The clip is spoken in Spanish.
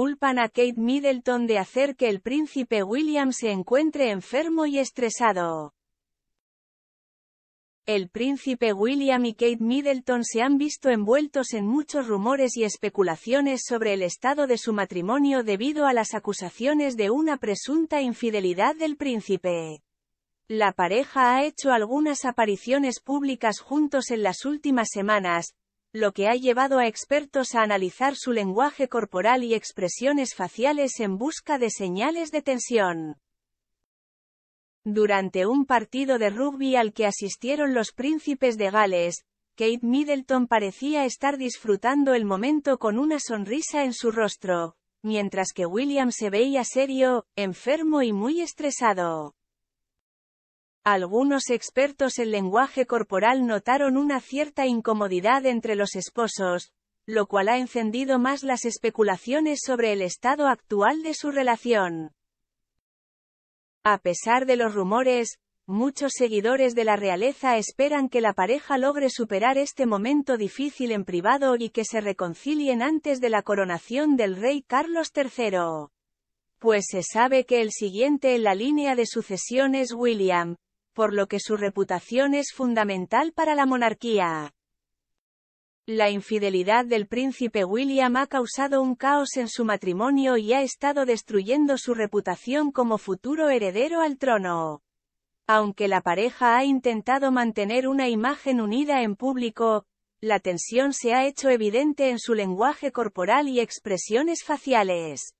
culpan a Kate Middleton de hacer que el príncipe William se encuentre enfermo y estresado. El príncipe William y Kate Middleton se han visto envueltos en muchos rumores y especulaciones sobre el estado de su matrimonio debido a las acusaciones de una presunta infidelidad del príncipe. La pareja ha hecho algunas apariciones públicas juntos en las últimas semanas, lo que ha llevado a expertos a analizar su lenguaje corporal y expresiones faciales en busca de señales de tensión. Durante un partido de rugby al que asistieron los príncipes de Gales, Kate Middleton parecía estar disfrutando el momento con una sonrisa en su rostro, mientras que William se veía serio, enfermo y muy estresado. Algunos expertos en lenguaje corporal notaron una cierta incomodidad entre los esposos, lo cual ha encendido más las especulaciones sobre el estado actual de su relación. A pesar de los rumores, muchos seguidores de la realeza esperan que la pareja logre superar este momento difícil en privado y que se reconcilien antes de la coronación del rey Carlos III. Pues se sabe que el siguiente en la línea de sucesión es William, por lo que su reputación es fundamental para la monarquía. La infidelidad del príncipe William ha causado un caos en su matrimonio y ha estado destruyendo su reputación como futuro heredero al trono. Aunque la pareja ha intentado mantener una imagen unida en público, la tensión se ha hecho evidente en su lenguaje corporal y expresiones faciales.